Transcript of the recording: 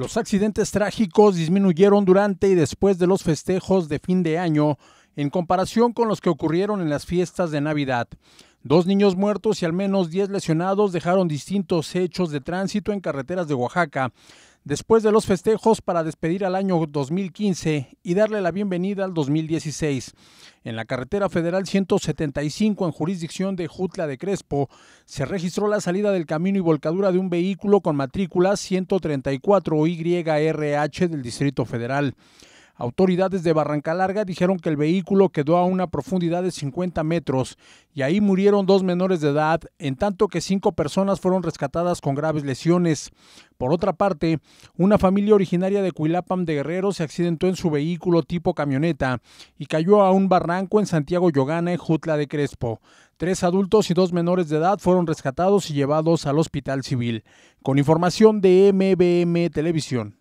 Los accidentes trágicos disminuyeron durante y después de los festejos de fin de año en comparación con los que ocurrieron en las fiestas de Navidad. Dos niños muertos y al menos 10 lesionados dejaron distintos hechos de tránsito en carreteras de Oaxaca, después de los festejos para despedir al año 2015 y darle la bienvenida al 2016. En la carretera federal 175 en jurisdicción de Jutla de Crespo se registró la salida del camino y volcadura de un vehículo con matrícula 134YRH del Distrito Federal. Autoridades de Barranca Larga dijeron que el vehículo quedó a una profundidad de 50 metros y ahí murieron dos menores de edad, en tanto que cinco personas fueron rescatadas con graves lesiones. Por otra parte, una familia originaria de Cuilapam de Guerrero se accidentó en su vehículo tipo camioneta y cayó a un barranco en Santiago Yogana, en Jutla de Crespo. Tres adultos y dos menores de edad fueron rescatados y llevados al hospital civil. Con información de MBM Televisión.